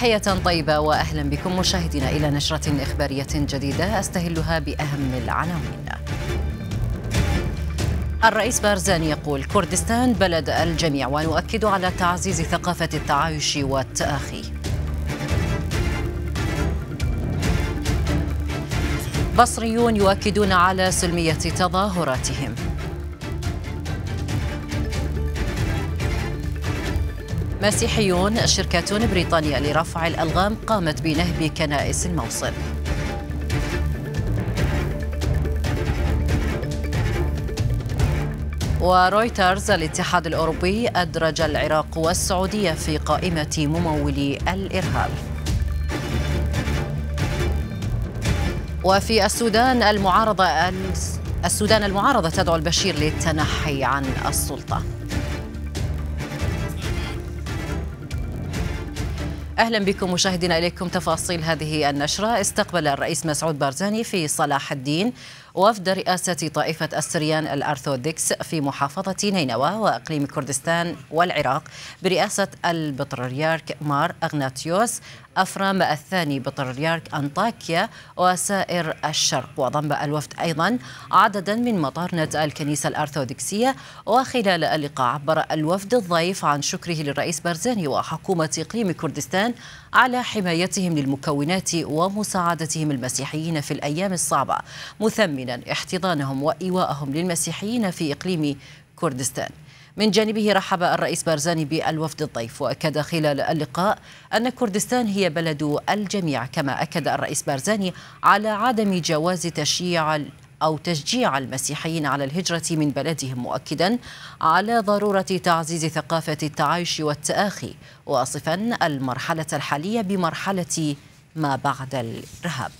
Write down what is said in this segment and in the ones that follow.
تحية طيبة وأهلا بكم مشاهدينا إلى نشرة إخبارية جديدة أستهلها بأهم العناوين الرئيس بارزان يقول كردستان بلد الجميع ونؤكد على تعزيز ثقافة التعايش والتآخي بصريون يؤكدون على سلمية تظاهراتهم مسيحيون شركه بريطانية لرفع الألغام قامت بنهب كنائس الموصل ورويترز الاتحاد الأوروبي أدرج العراق والسعودية في قائمة ممولي الإرهاب وفي السودان المعارضة السودان المعارضة تدعو البشير للتنحي عن السلطة أهلا بكم مشاهدينا إليكم تفاصيل هذه النشرة استقبل الرئيس مسعود بارزاني في صلاح الدين وفد رئاسة طائفة السريان الارثوذكس في محافظة نينوى وأقليم كردستان والعراق برئاسة البطريرك مار أغناتيوس أفرام الثاني بطريرك أنطاكيا وسائر الشرق وضم الوفد أيضا عددا من مطارنة الكنيسة الأرثوذكسية وخلال اللقاء عبر الوفد الضيف عن شكره للرئيس بارزاني وحكومة إقليم كردستان على حمايتهم للمكونات ومساعدتهم المسيحيين في الأيام الصعبة مثمنا احتضانهم وإيواءهم للمسيحيين في إقليم كردستان من جانبه رحب الرئيس بارزاني بالوفد الضيف وأكد خلال اللقاء أن كردستان هي بلد الجميع كما أكد الرئيس بارزاني على عدم جواز تشييع أو تشجيع المسيحيين على الهجرة من بلدهم مؤكدا على ضرورة تعزيز ثقافة التعايش والتآخي واصفا المرحلة الحالية بمرحلة ما بعد الإرهاب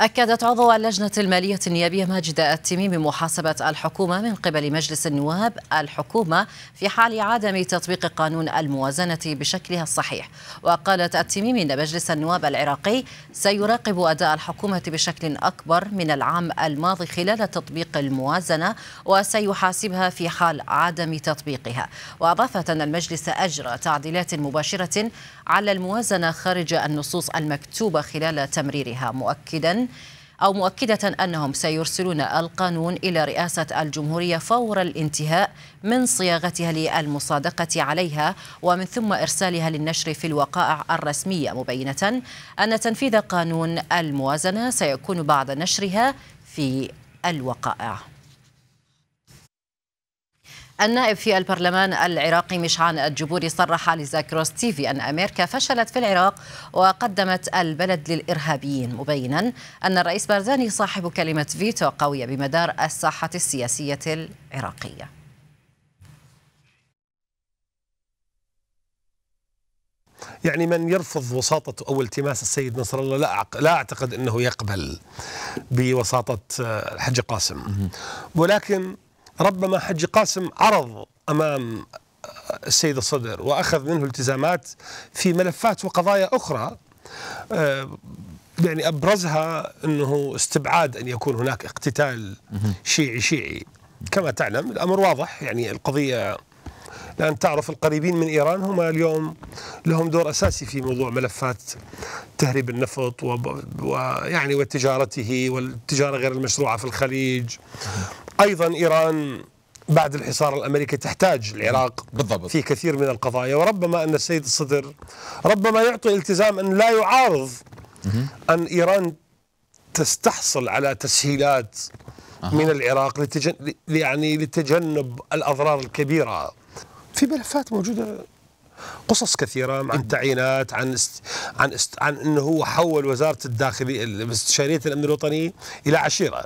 أكدت عضو اللجنة المالية النيابية ماجد التميمي محاسبة الحكومة من قبل مجلس النواب الحكومة في حال عدم تطبيق قانون الموازنة بشكلها الصحيح وقالت التميمي أن مجلس النواب العراقي سيراقب أداء الحكومة بشكل أكبر من العام الماضي خلال تطبيق الموازنة وسيحاسبها في حال عدم تطبيقها وأضافت أن المجلس أجرى تعديلات مباشرة على الموازنة خارج النصوص المكتوبة خلال تمريرها مؤكدا أو مؤكدة أنهم سيرسلون القانون إلى رئاسة الجمهورية فور الانتهاء من صياغتها للمصادقة عليها ومن ثم إرسالها للنشر في الوقائع الرسمية مبينة أن تنفيذ قانون الموازنة سيكون بعد نشرها في الوقائع النائب في البرلمان العراقي مشعان الجبوري صرح لزاكروس تيفي أن أمريكا فشلت في العراق وقدمت البلد للإرهابيين مبينا أن الرئيس بارزاني صاحب كلمة فيتو قوية بمدار الساحة السياسية العراقية يعني من يرفض وساطة أو التماس السيد نصر الله لا لا أعتقد أنه يقبل بوساطة آه، الحج قاسم ولكن ربما حج قاسم عرض أمام السيد الصدر وأخذ منه التزامات في ملفات وقضايا أخرى آه، يعني أبرزها أنه استبعاد أن يكون هناك اقتتال شيعي شيعي كما تعلم الأمر واضح يعني القضية لأن تعرف القريبين من إيران هم اليوم لهم دور أساسي في موضوع ملفات تهريب النفط ويعني وتجارته والتجارة غير المشروعة في الخليج ايضا ايران بعد الحصار الامريكي تحتاج العراق بالضبط في كثير من القضايا وربما ان السيد الصدر ربما يعطي التزام ان لا يعارض ان ايران تستحصل على تسهيلات من العراق لتجنب يعني لتجنب الاضرار الكبيره في ملفات موجوده قصص كثيره عن نعم. تعيينات عن است... عن است... عن انه هو حول وزاره الداخليه استشاريه الامن الوطني الى عشيره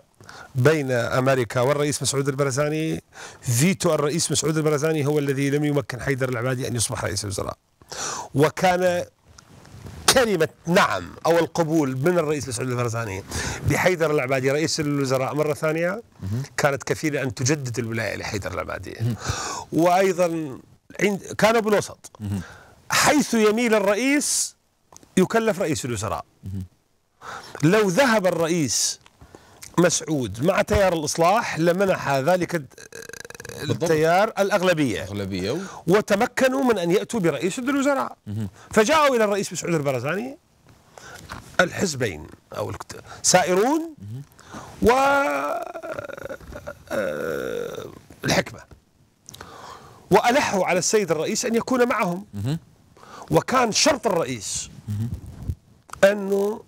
بين أمريكا والرئيس مسعود البرزاني فيتو الرئيس مسعود البرزاني هو الذي لم يمكن حيدر العبادي أن يصبح رئيس الوزراء وكان كلمة نعم أو القبول من الرئيس مسعود البرزاني لحيدر العبادي رئيس الوزراء مرة ثانية كانت كفيلة أن تجدد الولاية لحيدر العبادي وأيضا عند كان بالوسط حيث يميل الرئيس يكلف رئيس الوزراء لو ذهب الرئيس مسعود مع تيار الإصلاح لمنح ذلك التيار الأغلبية و... وتمكنوا من أن يأتوا برئيس الوزراء فجاءوا إلى الرئيس مسعود البرزاني الحزبين أو سائرون و آه، الحكمة وألحوا على السيد الرئيس أن يكون معهم وكان شرط الرئيس أنه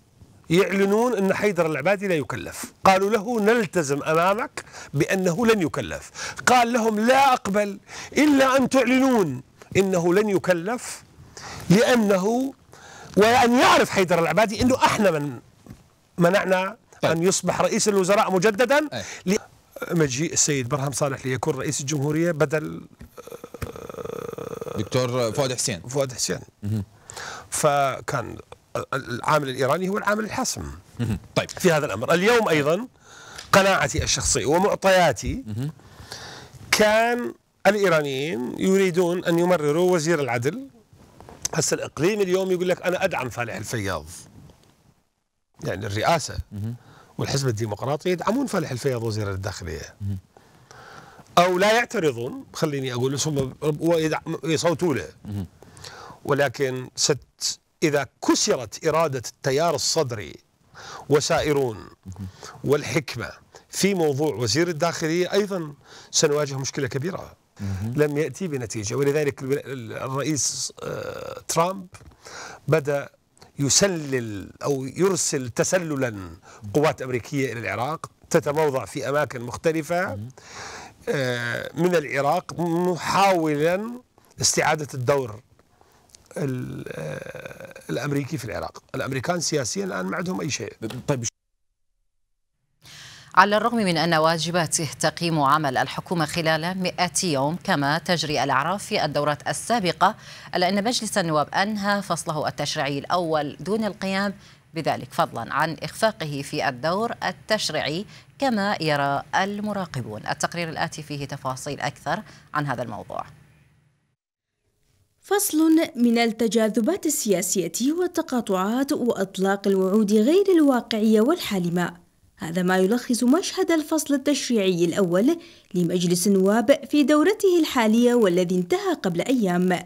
يعلنون أن حيدر العبادي لا يكلف قالوا له نلتزم أمامك بأنه لن يكلف قال لهم لا أقبل إلا أن تعلنون إنه لن يكلف لأنه وأن يعرف حيدر العبادي أنه إحنا من منعنا طيب. أن يصبح رئيس الوزراء مجددا طيب. مجيء السيد برهم صالح ليكون رئيس الجمهورية بدل آه، دكتور فؤاد حسين فؤاد حسين فكان العامل الايراني هو العامل الحاسم طيب في هذا الامر اليوم ايضا قناعتي الشخصيه ومعطياتي كان الايرانيين يريدون ان يمرروا وزير العدل هسه الاقليم اليوم يقول لك انا ادعم فالح الفياض يعني الرئاسه والحزب الديمقراطي يدعمون فالح الفياض وزير الداخليه او لا يعترضون خليني اقول هم يصوتوا له ولكن ست إذا كسرت إرادة التيار الصدري وسائرون والحكمة في موضوع وزير الداخلية أيضا سنواجه مشكلة كبيرة لم يأتي بنتيجة ولذلك الرئيس آه، ترامب بدأ يسلل أو يرسل تسللا قوات أمريكية إلى العراق تتموضع في أماكن مختلفة آه، من العراق محاولا استعادة الدور آه، الامريكي في العراق، الامريكان سياسيا الان ما عندهم اي شيء. طيب على الرغم من أن واجباته تقييم عمل الحكومة خلال 100 يوم كما تجري الأعراف في الدورات السابقة إلا أن مجلس النواب أنهى فصله التشريعي الأول دون القيام بذلك فضلا عن إخفاقه في الدور التشريعي كما يرى المراقبون التقرير الآتي فيه تفاصيل أكثر عن هذا الموضوع فصل من التجاذبات السياسية والتقاطعات وإطلاق الوعود غير الواقعية والحالمة هذا ما يلخص مشهد الفصل التشريعي الأول لمجلس النواب في دورته الحالية والذي انتهى قبل أيام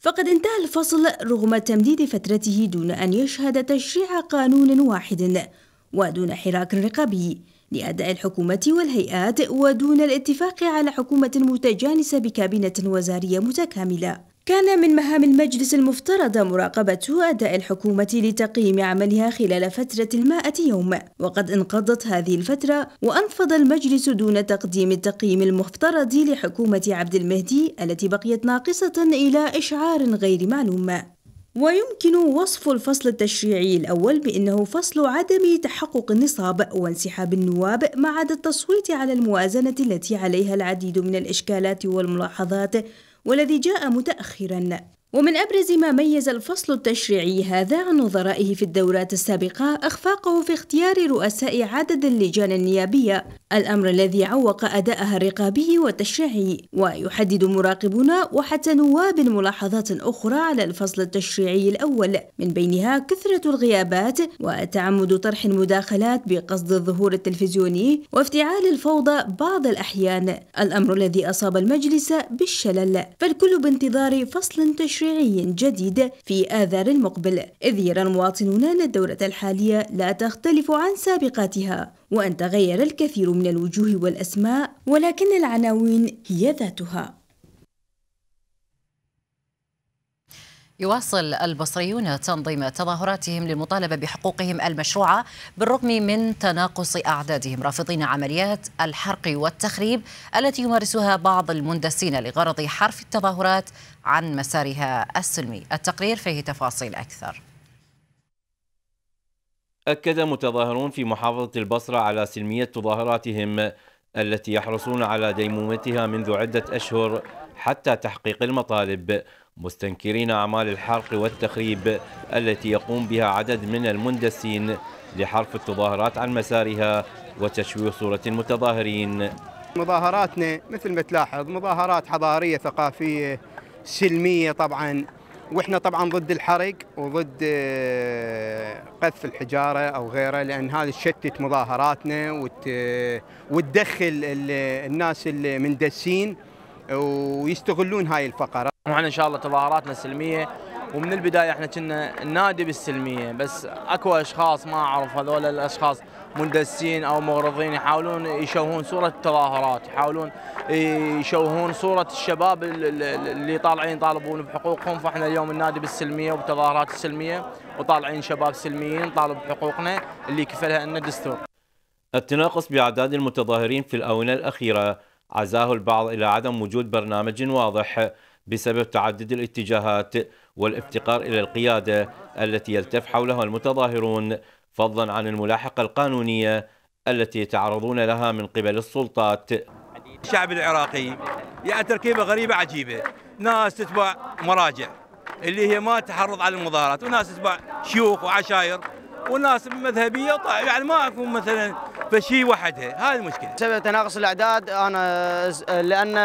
فقد انتهى الفصل رغم تمديد فترته دون أن يشهد تشريع قانون واحد ودون حراك رقابي لأداء الحكومة والهيئات ودون الاتفاق على حكومة متجانسة بكابينة وزارية متكاملة كان من مهام المجلس المفترض مراقبة أداء الحكومة لتقييم عملها خلال فترة المائة يوم وقد انقضت هذه الفترة وأنفض المجلس دون تقديم التقييم المفترض لحكومة عبد المهدي التي بقيت ناقصة إلى إشعار غير معلوم ويمكن وصف الفصل التشريعي الأول بأنه فصل عدم تحقق النصاب وانسحاب النواب ما عدا التصويت على الموازنة التي عليها العديد من الإشكالات والملاحظات والذي جاء متأخرا ومن أبرز ما ميز الفصل التشريعي هذا عن نظرائه في الدورات السابقة أخفاقه في اختيار رؤساء عدد اللجان النيابية الأمر الذي عوق أداءها الرقابي والتشريعي ويحدد مراقبون وحتى نواب ملاحظات أخرى على الفصل التشريعي الأول من بينها كثرة الغيابات وتعمد طرح المداخلات بقصد الظهور التلفزيوني وافتعال الفوضى بعض الأحيان الأمر الذي أصاب المجلس بالشلل فالكل بانتظار فصل تشريعي جديد في آذار المقبل إذ يرى المواطنون أن الدورة الحالية لا تختلف عن سابقاتها وأن تغير الكثير من الوجوه والأسماء ولكن العناوين هي ذاتها يواصل البصريون تنظيم تظاهراتهم للمطالبه بحقوقهم المشروعه بالرغم من تناقص اعدادهم رافضين عمليات الحرق والتخريب التي يمارسها بعض المندسين لغرض حرف التظاهرات عن مسارها السلمي التقرير فيه تفاصيل اكثر أكد متظاهرون في محافظة البصرة على سلمية تظاهراتهم التي يحرصون على ديمومتها منذ عدة أشهر حتى تحقيق المطالب مستنكرين أعمال الحرق والتخريب التي يقوم بها عدد من المندسين لحرف التظاهرات عن مسارها وتشويه صورة المتظاهرين مظاهراتنا مثل ما تلاحظ مظاهرات حضارية ثقافية سلمية طبعا واحنا طبعا ضد الحرق وضد آه، قذف الحجاره او غيره لان هذا تشتت مظاهراتنا آه، وتدخل الناس المندسين ويستغلون هاي الفقره. واحنا ان شاء الله تظاهراتنا سلميه ومن البدايه احنا كنا ننادي بالسلميه بس اكو اشخاص ما اعرف هذول الاشخاص مندسين او مغرضين يحاولون يشوهون صوره التظاهرات يحاولون يشوهون صوره الشباب اللي طالعين يطالبون بحقوقهم فاحنا اليوم النادي بالسلميه وبتظاهرات السلميه وطالعين شباب سلميين طالب بحقوقنا اللي كفلها ان الدستور التناقص باعداد المتظاهرين في الاونه الاخيره عزاه البعض الى عدم وجود برنامج واضح بسبب تعدد الاتجاهات والافتقار الى القياده التي يلتف حولها المتظاهرون فضلا عن الملاحقة القانونية التي يتعرضون لها من قبل السلطات الشعب العراقي يعني تركيبة غريبة عجيبة ناس تتبع مراجع اللي هي ما تحرض على المظاهرات وناس تتبع شيوخ وعشائر وناس مذهبيه طيب يعني ما أكون مثلا فشي وحدها هاي المشكله سبب تناقص الاعداد انا لان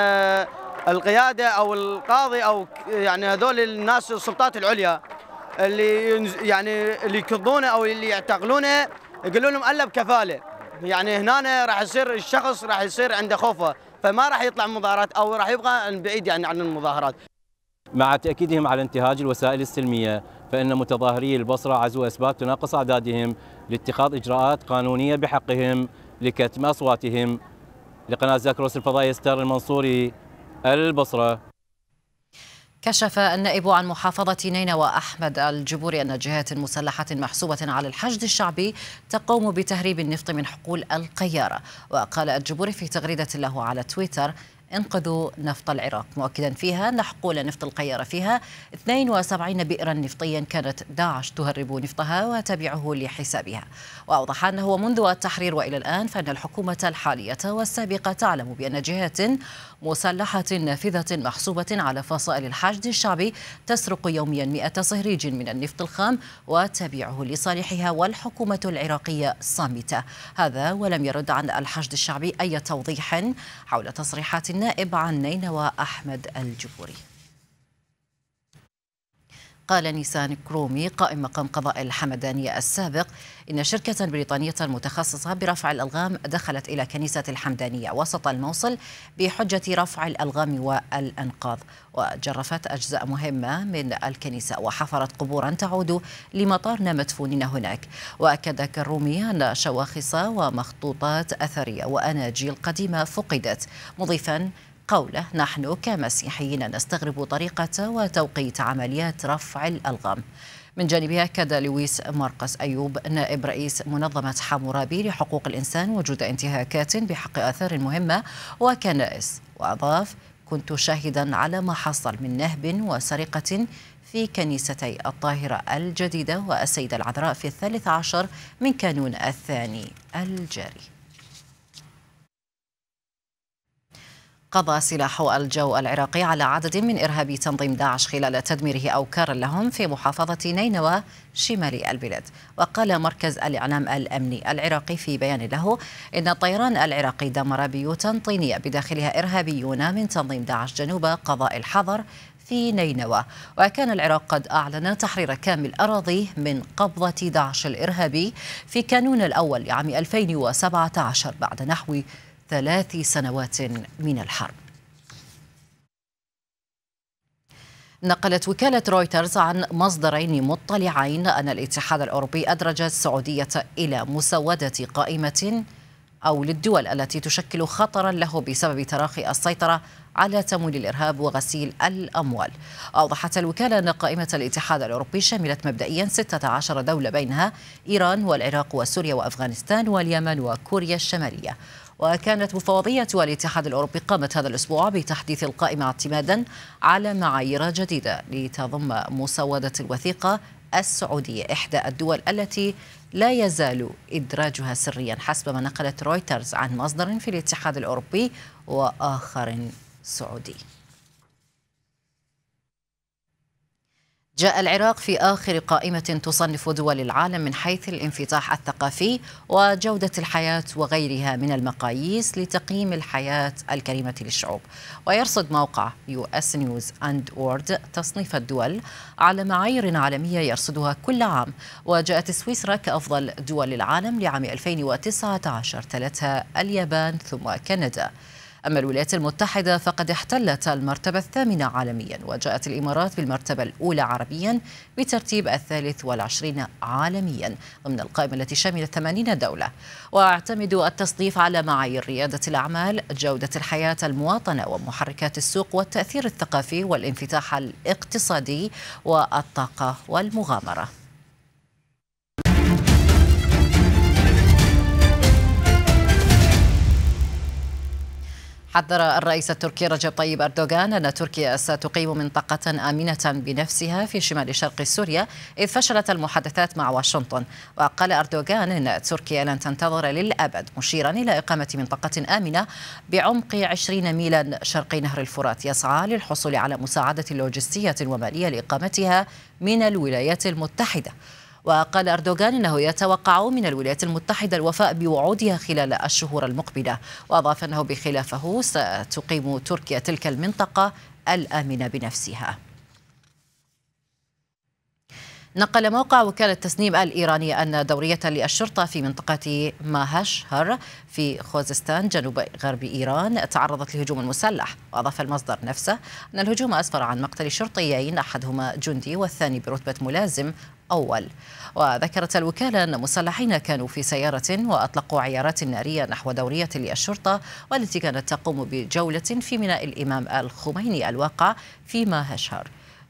القياده او القاضي او يعني هذول الناس السلطات العليا اللي يعني اللي يكضونه او اللي يعتقلونه يقولون لهم الا بكفاله يعني هنا راح يصير الشخص راح يصير عنده خوفه فما راح يطلع مظاهرات او راح يبقى بعيد يعني عن المظاهرات مع تأكيدهم على انتهاج الوسائل السلمية فإن متظاهري البصرة عزوا أسباب تناقص أعدادهم لاتخاذ إجراءات قانونية بحقهم لكتم أصواتهم لقناة زاكروس الفضائي ستار المنصوري البصرة كشف النائب عن محافظة نينوى أحمد الجبوري أن جهات مسلحة محسوبة على الحشد الشعبي تقوم بتهريب النفط من حقول القيارة وقال الجبوري في تغريدة له على تويتر انقذوا نفط العراق مؤكدا فيها ان حقول نفط القيارة فيها 72 بئرا نفطيا كانت داعش تهرب نفطها وتبيعه لحسابها وأوضح أنه منذ التحرير وإلى الآن فإن الحكومة الحالية والسابقة تعلم بأن جهات مسلحة نافذة محسوبة على فصائل الحشد الشعبي تسرق يوميا مئة صهريج من النفط الخام وتبيعه لصالحها والحكومة العراقية صامتة هذا ولم يرد عن الحشد الشعبي أي توضيح حول تصريحات النائب عن نينوى أحمد الجبوري قال نيسان كرومي قائم مقام قضاء الحمدانية السابق إن شركة بريطانية متخصصة برفع الألغام دخلت إلى كنيسة الحمدانية وسط الموصل بحجة رفع الألغام والأنقاض وجرفت أجزاء مهمة من الكنيسة وحفرت قبورا تعود لمطارنا مدفونين هناك وأكد كرومي أن شواخص ومخطوطات أثرية وأناجيل قديمة فقدت مضيفا قوله نحن كمسيحيين نستغرب طريقة وتوقيت عمليات رفع الألغام من جانبها أكد لويس مرقس أيوب نائب رئيس منظمة حمورابي لحقوق الإنسان وجود انتهاكات بحق آثار مهمة وكنائس وأضاف كنت شاهدا على ما حصل من نهب وسرقة في كنيستي الطاهرة الجديدة والسيدة العذراء في الثالث عشر من كانون الثاني الجاري قضى سلاح الجو العراقي على عدد من إرهابي تنظيم داعش خلال تدميره أوكارا لهم في محافظة نينوى شمال البلاد وقال مركز الإعلام الأمني العراقي في بيان له إن الطيران العراقي دمر بيوتا طينية بداخلها إرهابيون من تنظيم داعش جنوب قضاء الحظر في نينوى وكان العراق قد أعلن تحرير كامل أراضيه من قبضة داعش الإرهابي في كانون الأول لعام 2017 بعد نحو ثلاث سنوات من الحرب نقلت وكالة رويترز عن مصدرين مطلعين أن الاتحاد الأوروبي أدرج السعودية إلى مسودة قائمة أو للدول التي تشكل خطرا له بسبب تراخي السيطرة على تمويل الإرهاب وغسيل الأموال أوضحت الوكالة أن قائمة الاتحاد الأوروبي شملت مبدئيا 16 دولة بينها إيران والعراق وسوريا وأفغانستان واليمن وكوريا الشمالية وكانت مفوضية الاتحاد الأوروبي قامت هذا الأسبوع بتحديث القائمة اعتمادا على معايير جديدة لتضم مسودة الوثيقة السعودية إحدى الدول التي لا يزال إدراجها سريا حسب ما نقلت رويترز عن مصدر في الاتحاد الأوروبي وآخر سعودي جاء العراق في آخر قائمة تصنف دول العالم من حيث الانفتاح الثقافي وجودة الحياة وغيرها من المقاييس لتقييم الحياة الكريمة للشعوب ويرصد موقع US News and World تصنيف الدول على معايير عالمية يرصدها كل عام وجاءت سويسرا كأفضل دول العالم لعام 2019 تلتها اليابان ثم كندا أما الولايات المتحدة فقد احتلت المرتبة الثامنة عالميا وجاءت الإمارات بالمرتبة الأولى عربيا بترتيب الثالث والعشرين عالميا ضمن القائمة التي شملت 80 دولة واعتمد التصنيف على معايير ريادة الأعمال جودة الحياة المواطنة ومحركات السوق والتأثير الثقافي والانفتاح الاقتصادي والطاقة والمغامرة حذر الرئيس التركي رجب طيب أردوغان أن تركيا ستقيم منطقة آمنة بنفسها في شمال شرق سوريا إذ فشلت المحادثات مع واشنطن وقال أردوغان أن تركيا لن تنتظر للأبد مشيرا إلى إقامة منطقة آمنة بعمق 20 ميلا شرقي نهر الفرات يسعى للحصول على مساعدة لوجستية ومالية لإقامتها من الولايات المتحدة وقال أردوغان أنه يتوقع من الولايات المتحدة الوفاء بوعودها خلال الشهور المقبلة وأضاف أنه بخلافه ستقيم تركيا تلك المنطقة الآمنة بنفسها نقل موقع وكالة تسنيم الإيرانية أن دورية للشرطة في منطقة ماهشهر في خوزستان جنوب غرب إيران تعرضت لهجوم مسلح وأضاف المصدر نفسه أن الهجوم أسفر عن مقتل شرطيين أحدهما جندي والثاني برتبة ملازم أول وذكرت الوكالة أن مسلحين كانوا في سيارة وأطلقوا عيارات نارية نحو دورية للشرطة والتي كانت تقوم بجولة في ميناء الإمام الخميني الواقع في ماهشهر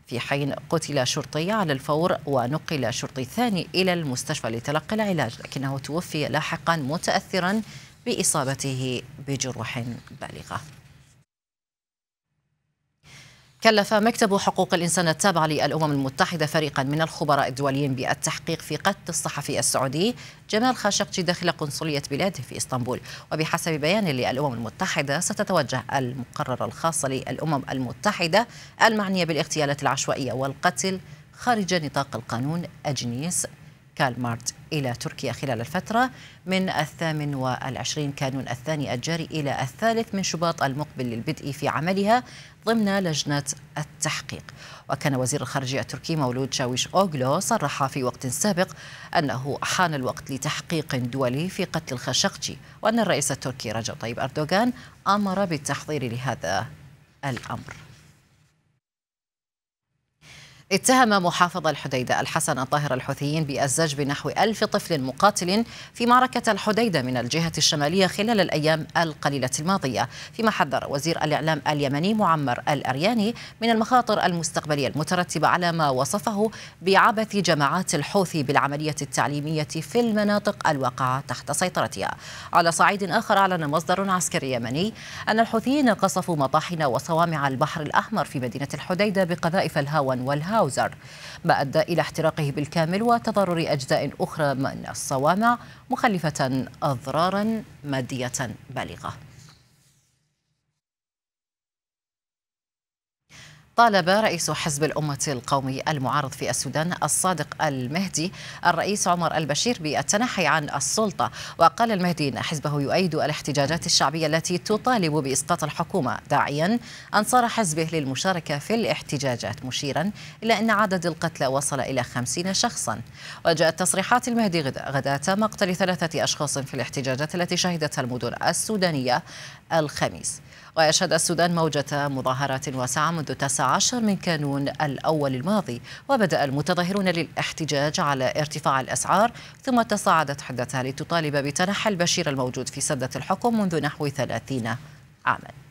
في حين قتل شرطي على الفور ونقل شرطي ثاني إلى المستشفى لتلقي العلاج لكنه توفي لاحقا متأثرا بإصابته بجروح بالغة كلف مكتب حقوق الإنسان التابع للأمم المتحدة فريقا من الخبراء الدوليين بالتحقيق في قتل الصحفي السعودي جمال خاشقجي داخل قنصلية بلاده في إسطنبول وبحسب بيان للأمم المتحدة ستتوجه المقررة الخاصة للأمم المتحدة المعنية بالاغتيالات العشوائية والقتل خارج نطاق القانون أجنيس كالمارت إلى تركيا خلال الفترة من الثامن والعشرين كانون الثاني الجاري إلى الثالث من شباط المقبل للبدء في عملها ضمن لجنة التحقيق وكان وزير الخارجية التركي مولود شاويش أوغلو صرح في وقت سابق أنه حان الوقت لتحقيق دولي في قتل الخشقجي وأن الرئيس التركي رجب طيب أردوغان أمر بالتحضير لهذا الأمر اتهم محافظ الحديدة الحسن الطاهر الحوثيين بالزج بنحو ألف طفل مقاتل في معركة الحديدة من الجهة الشمالية خلال الأيام القليلة الماضية فيما حذر وزير الإعلام اليمني معمر الأرياني من المخاطر المستقبلية المترتبة على ما وصفه بعبث جماعات الحوثي بالعملية التعليمية في المناطق الواقعة تحت سيطرتها على صعيد آخر أعلن مصدر عسكري يمني أن الحوثيين قصفوا مطاحن وصوامع البحر الأحمر في مدينة الحديدة بقذائف الهاون والهاون هاوزر ما أدى إلى احتراقه بالكامل وتضرر أجزاء أخرى من الصوامع مخلفة أضرارا مادية بالغة طالب رئيس حزب الأمة القومي المعارض في السودان الصادق المهدي الرئيس عمر البشير بالتنحي عن السلطة وقال المهدي أن حزبه يؤيد الاحتجاجات الشعبية التي تطالب بإسقاط الحكومة داعيا أنصار حزبه للمشاركة في الاحتجاجات مشيرا إلى أن عدد القتلى وصل إلى خمسين شخصا وجاءت تصريحات المهدي غداة مقتل ثلاثة أشخاص في الاحتجاجات التي شهدتها المدن السودانية الخميس ويشهد السودان موجة مظاهرات واسعة منذ 19 من كانون الأول الماضي وبدأ المتظاهرون للاحتجاج على ارتفاع الأسعار ثم تصاعدت حدتها لتطالب بتنحي البشير الموجود في سدة الحكم منذ نحو 30 عاماً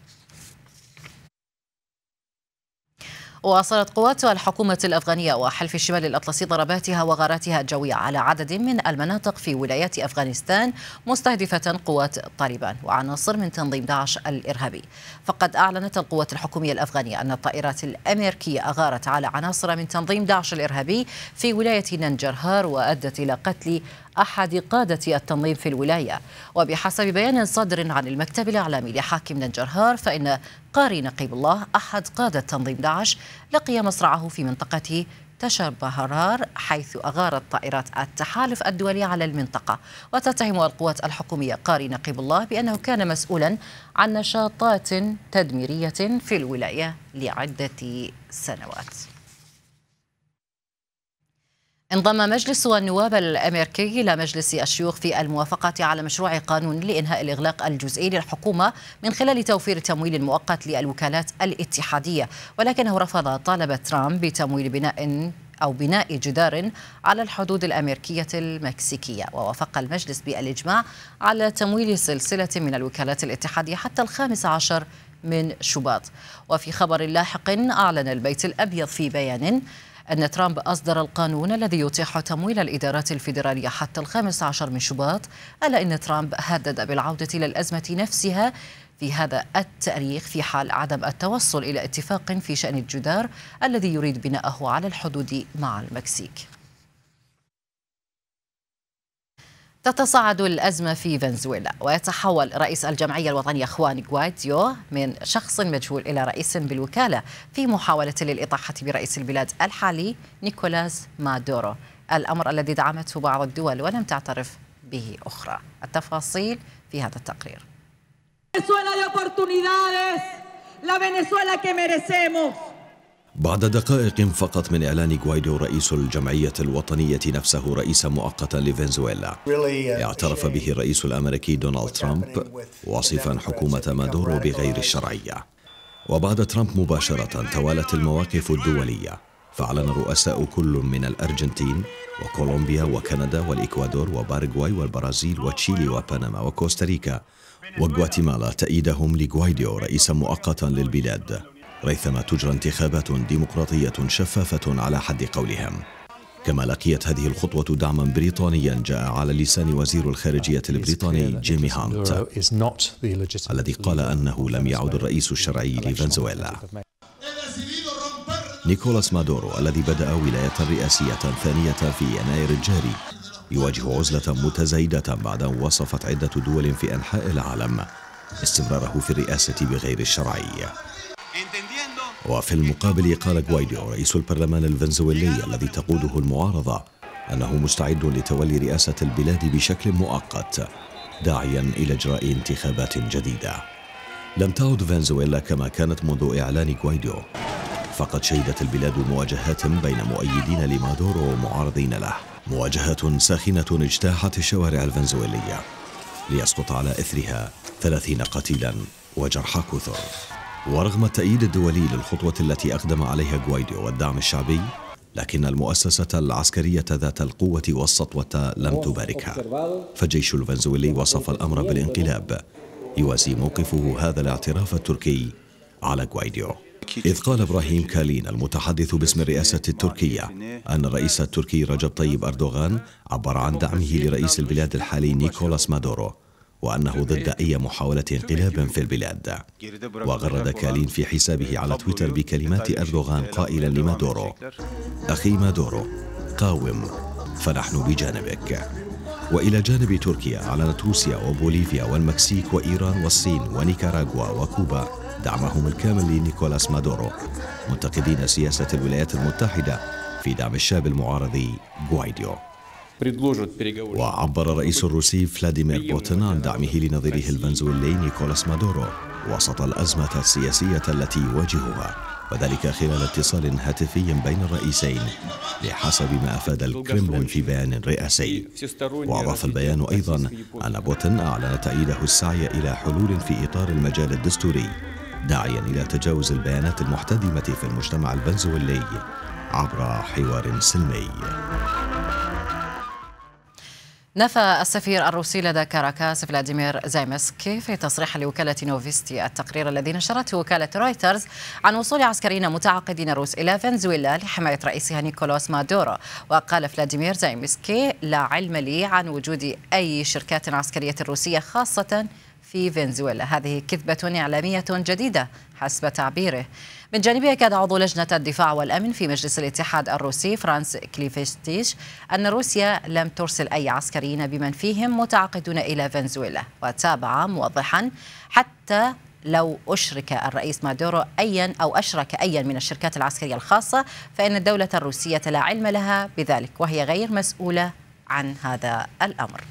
واصلت قوات الحكومة الأفغانية وحلف الشمال الأطلسي ضرباتها وغاراتها الجوية على عدد من المناطق في ولايات أفغانستان مستهدفة قوات طالبان وعناصر من تنظيم داعش الإرهابي فقد أعلنت القوات الحكومية الأفغانية أن الطائرات الأمريكية أغارت على عناصر من تنظيم داعش الإرهابي في ولاية ننجرهار وأدت إلى قتل أحد قادة التنظيم في الولاية وبحسب بيان صادر عن المكتب الإعلامي لحاكم نجرهار فإن قاري نقيب الله أحد قادة تنظيم داعش لقي مصرعه في منطقة تشر بهرار حيث أغارت طائرات التحالف الدولي على المنطقة وتتهم القوات الحكومية قاري نقيب الله بأنه كان مسؤولا عن نشاطات تدميرية في الولاية لعدة سنوات انضم مجلس النواب الامريكي الى مجلس الشيوخ في الموافقه على مشروع قانون لانهاء الاغلاق الجزئي للحكومه من خلال توفير التمويل المؤقت للوكالات الاتحاديه ولكنه رفض طلب ترامب بتمويل بناء أو بناء جدار على الحدود الأمريكية المكسيكية ووافق المجلس بالإجماع على تمويل سلسلة من الوكالات الاتحادية حتى الخامس عشر من شباط وفي خبر لاحق أعلن البيت الأبيض في بيان أن ترامب أصدر القانون الذي يتيح تمويل الإدارات الفيدرالية حتى الخامس عشر من شباط ألا إن ترامب هدد بالعودة إلى الأزمة نفسها في هذا التاريخ في حال عدم التوصل إلى اتفاق في شأن الجدار الذي يريد بناءه على الحدود مع المكسيك تتصاعد الأزمة في فنزويلا ويتحول رئيس الجمعية الوطنية خوان غوايديو من شخص مجهول إلى رئيس بالوكالة في محاولة للإطاحة برئيس البلاد الحالي نيكولاس مادورو الأمر الذي دعمته بعض الدول ولم تعترف به أخرى التفاصيل في هذا التقرير فنزويلا de oportunidades, la Venezuela que merecemos. بعد دقائق فقط من إعلان غوايدو رئيس الجمعية الوطنية نفسه رئيسا مؤقتا لفنزويلا uh, اعترف به الرئيس الأمريكي دونالد ترامب وصفا حكومة مادورو بغير الشرعية وبعد ترامب مباشرة توالت المواقف الدولية فأعلن رؤساء كل من الأرجنتين وكولومبيا وكندا والإكوادور وباراغواي والبرازيل وتشيلي وبنما وكوستاريكا وغواتيمالا تأييدهم لغوايديو رئيسا مؤقتا للبلاد ريثما تجرى انتخابات ديمقراطية شفافة على حد قولهم كما لقيت هذه الخطوة دعما بريطانيا جاء على لسان وزير الخارجية البريطاني جيمي هانت الذي قال أنه لم يعد الرئيس الشرعي لفنزويلا نيكولاس مادورو الذي بدأ ولاية رئاسية ثانية في يناير الجاري يواجه عزلة متزايدة بعد أن وصفت عدة دول في أنحاء العالم استمراره في الرئاسة بغير الشرعية وفي المقابل قال غوايدو رئيس البرلمان الفنزويلي الذي تقوده المعارضة أنه مستعد لتولي رئاسة البلاد بشكل مؤقت داعيا إلى إجراء انتخابات جديدة لم تعد فنزويلا كما كانت منذ إعلان غوايدو فقد شهدت البلاد مواجهات بين مؤيدين لمادورو ومعارضين له مواجهات ساخنة اجتاحت الشوارع الفنزويلية ليسقط على إثرها ثلاثين قتيلا وجرحى كثر ورغم التأييد الدولي للخطوة التي أقدم عليها غوايديو والدعم الشعبي لكن المؤسسة العسكرية ذات القوة والسطوة لم تباركها فجيش الفنزويلي وصف الأمر بالانقلاب يوازي موقفه هذا الاعتراف التركي على غوايديو إذ قال إبراهيم كالين المتحدث باسم الرئاسة التركية أن الرئيس التركي رجب طيب أردوغان عبر عن دعمه لرئيس البلاد الحالي نيكولاس مادورو وأنه ضد أي محاولة انقلاب في البلاد وغرد كالين في حسابه على تويتر بكلمات أردوغان قائلا لمادورو أخي مادورو قاوم فنحن بجانبك وإلى جانب تركيا أعلنت روسيا وبوليفيا والمكسيك وإيران والصين ونيكاراغوا وكوبا دعمهم الكامل لنيكولاس مادورو منتقدين سياسة الولايات المتحدة في دعم الشاب المعارضي غوايديو وعبر الرئيس الروسي فلاديمير بوتين عن دعمه لنظيره الفنزويلي نيكولاس مادورو وسط الأزمة السياسية التي يواجهها وذلك خلال اتصال هاتفي بين الرئيسين بحسب ما أفاد الكرملين في بيان رئاسي وأضاف البيان أيضا أن بوتين أعلن تأييده السعي إلى حلول في إطار المجال الدستوري داعيا إلى تجاوز البيانات المحتدمة في المجتمع الفنزويلي عبر حوار سلمي نفى السفير الروسي لدى كاراكاس فلاديمير زايمسكي في تصريح لوكالة نوفيستي التقرير الذي نشرته وكالة رويترز عن وصول عسكريين متعاقدين روس إلى فنزويلا لحماية رئيسها نيكولاس مادورو وقال فلاديمير زايمسكي لا علم لي عن وجود أي شركات عسكرية روسية خاصة في فنزويلا هذه كذبة إعلامية جديدة حسب تعبيره من جانبه كاد عضو لجنة الدفاع والأمن في مجلس الاتحاد الروسي فرانس كليفشتيش أن روسيا لم ترسل أي عسكريين بمن فيهم متعاقدون إلى فنزويلا وتابع موضحا حتى لو أشرك الرئيس مادورو أيا أو أشرك أيا من الشركات العسكرية الخاصة فإن الدولة الروسية لا علم لها بذلك وهي غير مسؤولة عن هذا الأمر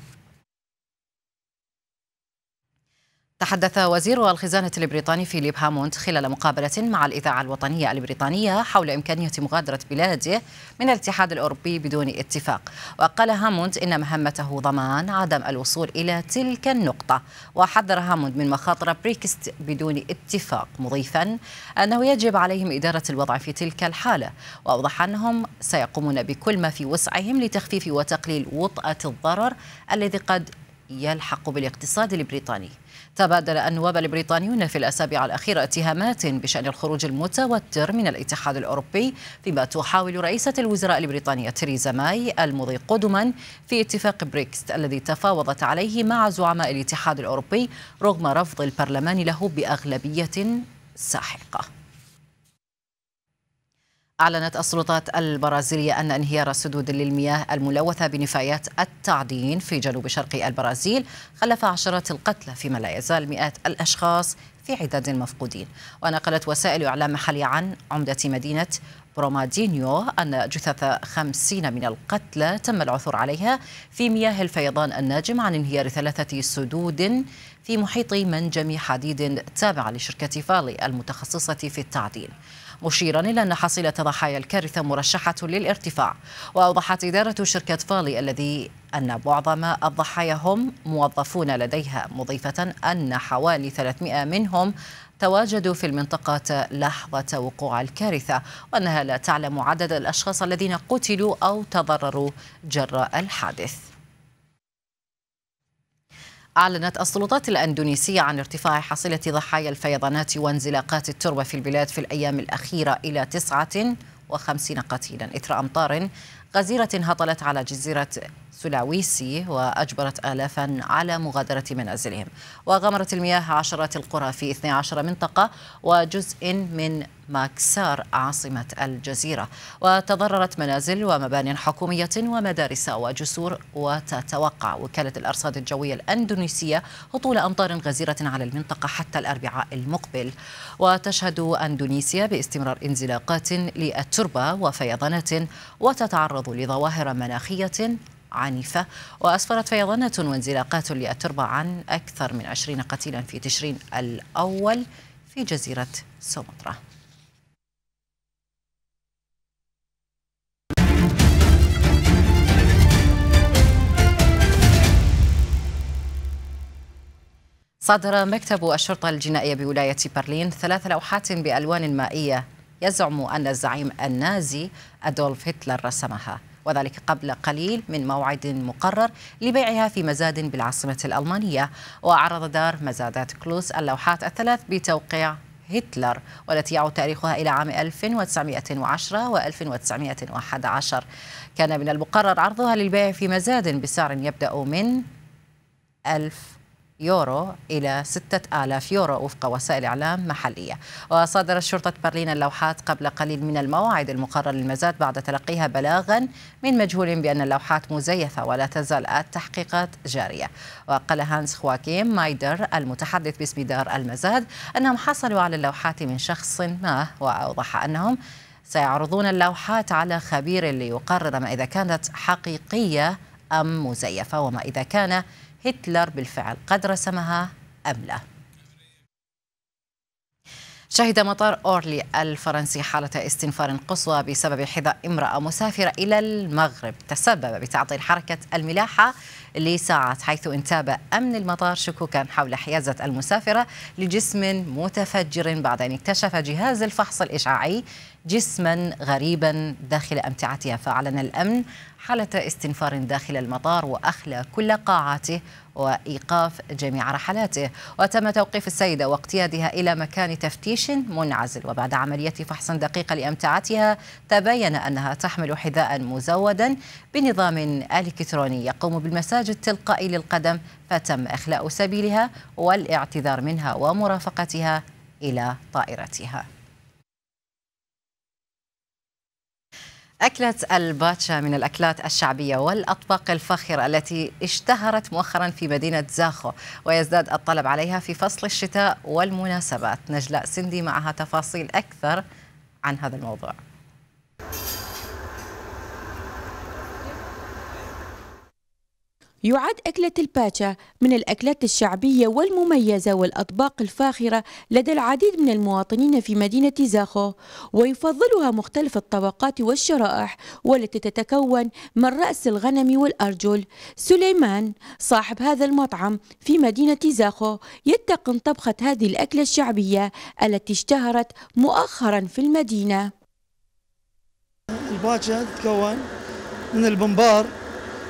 تحدث وزير الخزانة البريطاني فيليب هاموند خلال مقابلة مع الإذاعة الوطنية البريطانية حول إمكانية مغادرة بلاده من الاتحاد الأوروبي بدون اتفاق وقال هاموند إن مهمته ضمان عدم الوصول إلى تلك النقطة وحذر هاموند من مخاطر بريكست بدون اتفاق مضيفا أنه يجب عليهم إدارة الوضع في تلك الحالة وأوضح أنهم سيقومون بكل ما في وسعهم لتخفيف وتقليل وطأة الضرر الذي قد يلحق بالاقتصاد البريطاني تبادل النواب البريطانيون في الأسابيع الأخيرة اتهامات بشأن الخروج المتوتر من الاتحاد الأوروبي فيما تحاول رئيسة الوزراء البريطانية تريزا ماي المضي قدما في اتفاق بريكست الذي تفاوضت عليه مع زعماء الاتحاد الأوروبي رغم رفض البرلمان له بأغلبية ساحقة أعلنت السلطات البرازيلية أن انهيار السدود للمياه الملوثة بنفايات التعدين في جنوب شرق البرازيل خلف عشرات القتلى فيما لا يزال مئات الأشخاص في عداد المفقودين ونقلت وسائل إعلام محلية عن عمدة مدينة برومادينيو أن جثث خمسين من القتلى تم العثور عليها في مياه الفيضان الناجم عن انهيار ثلاثة سدود في محيط منجم حديد تابع لشركة فالي المتخصصة في التعدين مشيرا إلى أن حصيلة ضحايا الكارثة مرشحة للارتفاع وأوضحت إدارة شركة فالي الذي أن معظم الضحايا هم موظفون لديها مضيفة أن حوالي 300 منهم تواجدوا في المنطقة لحظة وقوع الكارثة وأنها لا تعلم عدد الأشخاص الذين قتلوا أو تضرروا جراء الحادث أعلنت السلطات الأندونيسية عن ارتفاع حصيلة ضحايا الفيضانات وانزلاقات التربة في البلاد في الأيام الأخيرة إلى 59 قتيلا إثر أمطار غزيرة هطلت على جزيرة سلاويسي وأجبرت آلافا على مغادرة منازلهم وغمرت المياه عشرات القرى في 12 منطقة وجزء من ماكسار عاصمة الجزيرة وتضررت منازل ومبان حكومية ومدارس وجسور وتتوقع وكالة الأرصاد الجوية الأندونيسية هطول أمطار غزيرة على المنطقة حتى الأربعاء المقبل وتشهد أندونيسيا باستمرار انزلاقات للتربة وفيضانات وتتعرض لظواهر مناخية عنيفة وأسفرت فيضانات وانزلاقات لأتربة عن أكثر من 20 قتيلا في تشرين الأول في جزيرة سومطرة صدر مكتب الشرطة الجنائية بولاية برلين ثلاث لوحات بألوان مائية يزعم أن الزعيم النازي أدولف هتلر رسمها وذلك قبل قليل من موعد مقرر لبيعها في مزاد بالعاصمة الألمانية وعرض دار مزادات كلوس اللوحات الثلاث بتوقيع هتلر والتي يعود تاريخها إلى عام 1910 و 1911 كان من المقرر عرضها للبيع في مزاد بسعر يبدأ من 1000 يورو إلى 6000 يورو وفق وسائل إعلام محلية وصادرت شرطة برلين اللوحات قبل قليل من الموعد المقرر للمزاد بعد تلقيها بلاغا من مجهول بأن اللوحات مزيفة ولا تزال التحقيقات جارية وقال هانس خواكيم مايدر المتحدث باسم دار المزاد أنهم حصلوا على اللوحات من شخص ما وأوضح أنهم سيعرضون اللوحات على خبير ليقرر ما إذا كانت حقيقية أم مزيفة وما إذا كان هتلر بالفعل قد رسمها أم لا شهد مطار أورلي الفرنسي حالة استنفار قصوى بسبب حذاء امرأة مسافرة إلى المغرب تسبب بتعطيل حركة الملاحة لساعات حيث انتاب أمن المطار شكوكا حول حيازة المسافرة لجسم متفجر بعد أن اكتشف جهاز الفحص الإشعاعي جسما غريبا داخل أمتعتها فأعلن الأمن حالة استنفار داخل المطار وأخلى كل قاعاته وإيقاف جميع رحلاته وتم توقيف السيدة واقتيادها إلى مكان تفتيش منعزل وبعد عملية فحص دقيقة لأمتعتها تبين أنها تحمل حذاء مزودا بنظام إلكتروني يقوم بالمساج التلقائي للقدم فتم إخلاء سبيلها والاعتذار منها ومرافقتها إلى طائرتها أكلة الباتشا من الأكلات الشعبية والأطباق الفاخرة التي اشتهرت مؤخرا في مدينة زاخو ويزداد الطلب عليها في فصل الشتاء والمناسبات نجلاء سندي معها تفاصيل أكثر عن هذا الموضوع يعد أكلة الباتشا من الأكلات الشعبية والمميزة والأطباق الفاخرة لدى العديد من المواطنين في مدينة زاخو ويفضلها مختلف الطبقات والشرائح والتي تتكون من رأس الغنم والأرجل سليمان صاحب هذا المطعم في مدينة زاخو يتقن طبخة هذه الأكلة الشعبية التي اشتهرت مؤخرا في المدينة الباتشا تتكون من البمبار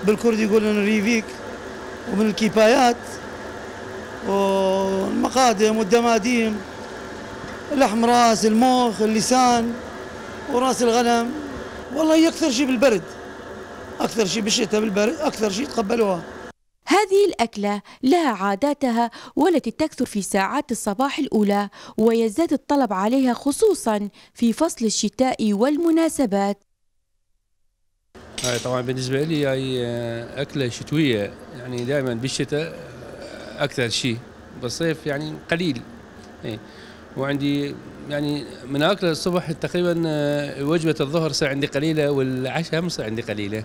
بالكرد يقولون ريفيك ومن الكفايات والمقادم والدماديم لحم راس المخ اللسان وراس الغنم والله أكثر شيء بالبرد أكثر شيء بالشتاء بالبرد أكثر شيء تقبلوها هذه الأكلة لها عاداتها والتي تكثر في ساعات الصباح الأولى ويزداد الطلب عليها خصوصا في فصل الشتاء والمناسبات هاي طبعا بالنسبه لي هاي آه، اكله شتويه يعني دائما بالشتاء آه، اكثر شيء بالصيف يعني قليل اي وعندي يعني من اكل الصبح تقريبا آه، وجبه الظهر صار عندي قليله والعشاء هم صار عندي قليله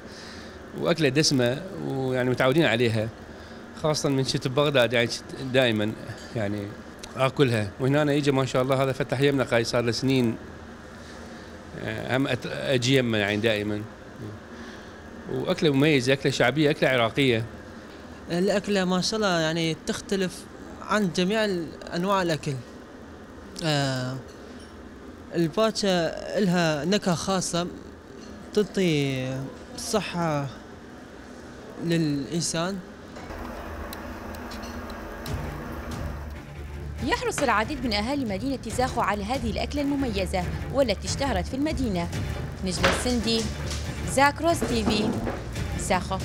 واكله دسمه ويعني متعودين عليها خاصه من شت بغداد يعني دائما يعني اكلها وهنا أنا يجي ما شاء الله هذا فتح يمنا قاي صار له سنين هم اجي يمنا يعني دائما واكله مميزه اكله شعبيه اكله عراقيه الاكله ما شاء الله يعني تختلف عن جميع انواع الاكل آه الباتشا لها نكهه خاصه تعطي صحه للانسان يحرص العديد من أهالي مدينة زاخو على هذه الأكلة المميزة والتي اشتهرت في المدينة نجلة السندي زاكروز تي في ساخو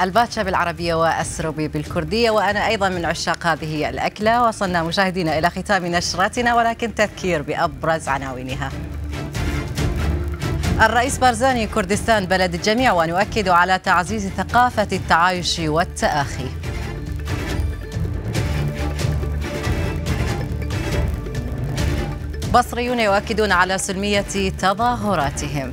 الباتشا بالعربية وأسربي بالكردية وأنا أيضا من عشاق هذه الأكلة وصلنا مشاهدينا إلى ختام نشرتنا ولكن تذكير بأبرز عناوينها الرئيس بارزاني كردستان بلد الجميع ونؤكد على تعزيز ثقافة التعايش والتآخي بصريون يؤكدون على سلمية تظاهراتهم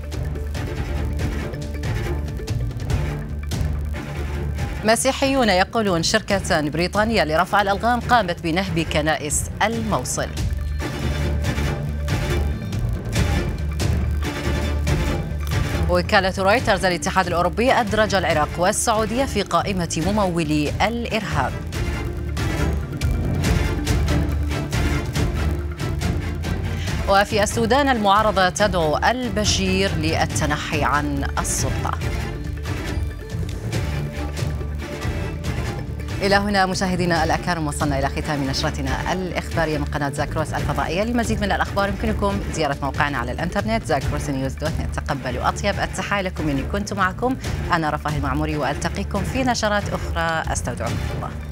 مسيحيون يقولون شركة بريطانية لرفع الألغام قامت بنهب كنائس الموصل وكالة رويترز الاتحاد الأوروبي أدرج العراق والسعودية في قائمة ممولي الإرهاب وفي السودان المعارضة تدعو البشير للتنحي عن السلطة إلى هنا مشاهدينا الأكارم وصلنا إلى ختام نشرتنا الإخبارية من قناة زاكروس الفضائية للمزيد من الأخبار يمكنكم زيارة موقعنا على الإنترنت زاكروس نيوز دوت نت تقبلوا أطيب التحايا لكم إني كنت معكم أنا رفاه المعموري وألتقيكم في نشرات أخرى أستودعكم الله